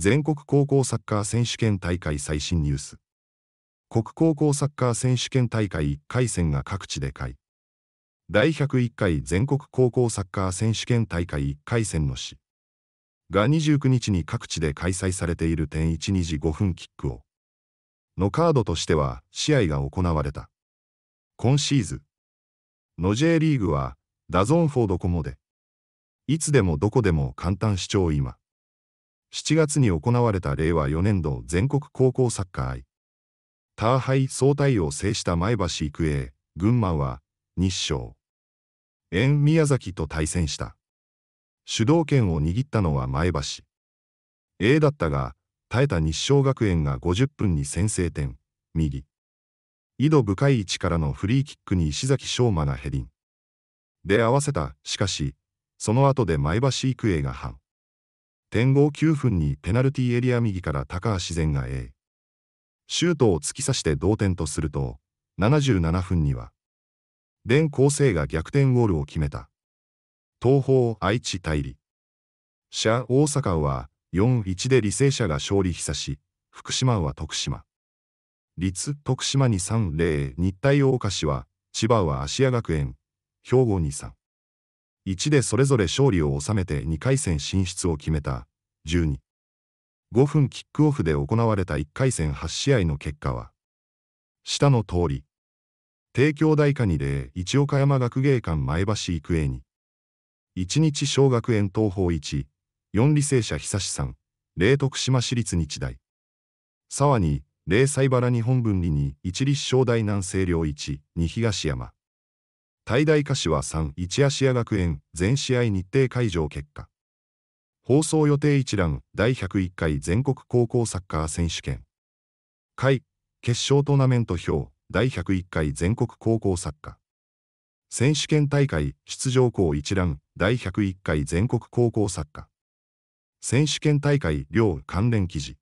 全国高校サッカー選手権大会最新ニュース国高校サッカー選手権大会1回戦が各地で開第101回全国高校サッカー選手権大会1回戦の市が29日に各地で開催されている点12時5分キックをのカードとしては試合が行われた今シーズンの J リーグはダゾーンフォードコモでいつでもどこでも簡単視聴今7月に行われた令和4年度全国高校サッカー愛ターハイ総体を制した前橋育英、群馬は日照、縁宮崎と対戦した。主導権を握ったのは前橋。A だったが、耐えた日照学園が50分に先制点、右。井戸深い位置からのフリーキックに石崎昌磨がヘディン。で合わせた、しかし、その後で前橋育英が反。点後9分にペナルティエリア右から高橋善が A。シュートを突き刺して同点とすると、77分には、連光星が逆転ゴールを決めた。東方愛知大理。社大阪は4-1で履正社が勝利久し、福島は徳島。立徳島に3-0、日体大岡市は、千葉は芦屋学園、兵庫に3。1でそれぞれ勝利を収めて2回戦進出を決めた125分キックオフで行われた1回戦8試合の結果は下の通り帝京大下2で一岡山学芸館前橋育英に1日小学園東方14履正社久志さん0徳島市立日大沢に0歳原日本文理に1立正大南西陵1 2東山最大歌詞は3、一芦屋学園、全試合日程会場結果。放送予定一覧、第101回全国高校サッカー選手権。会、決勝トーナメント表、第101回全国高校サッカー。選手権大会出場校一覧第101回全国高校サッカー選手権大会両関連記事